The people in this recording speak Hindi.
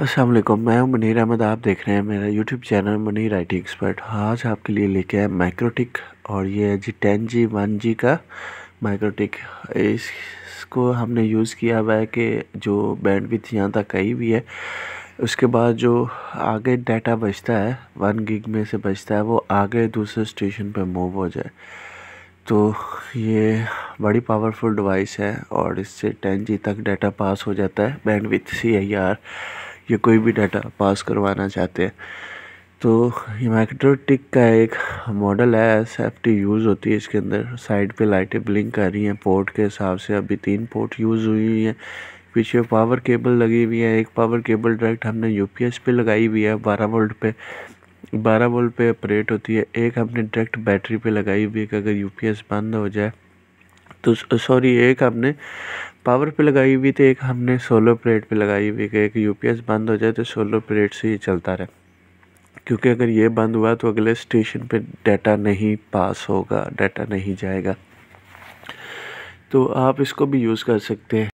अस्सलाम वालेकुम मैं हूं मुनीर अहमद आप देख रहे हैं मेरा YouTube channel Munir I T expert आज आपके लिए लेके आए माइक्रोटिक और ये है जी टेन जी वन जी का माइक्रोटिक इसको हमने यूज़ किया हुआ है कि जो बैंड भी यहाँ तक कही भी है उसके बाद जो आगे डाटा बचता है वन गिग में से बचता है वो आगे दूसरे स्टेशन पर मूव हो जाए तो ये बड़ी पावरफुल डिवाइस है और इससे टेन जी तक डाटा पास हो जाता है band with C I R या कोई भी डाटा पास करवाना चाहते हैं तो माइक्रोटिक का एक मॉडल है एस एफ टी यूज़ होती है इसके अंदर साइड पे लाइटें ब्लिंक कर रही हैं पोर्ट के हिसाब से अभी तीन पोर्ट यूज़ हुई हुई हैं पीछे पावर केबल लगी हुई है एक पावर केबल डायरेक्ट हमने यूपीएस पे लगाई हुई है बारह वोल्ट पे बारह वोल्ट पे ऑपरेट होती है एक हमने डायरेक्ट बैटरी पे लगाई हुई है कि अगर यू बंद हो जाए तो सॉरी एक हमने पावर पे लगाई हुई थी एक हमने सोलो प्लेट पे लगाई हुई कि एक यूपीएस बंद हो जाए तो सोलो प्लेट से ही चलता रहे क्योंकि अगर ये बंद हुआ तो अगले स्टेशन पे डाटा नहीं पास होगा डाटा नहीं जाएगा तो आप इसको भी यूज़ कर सकते हैं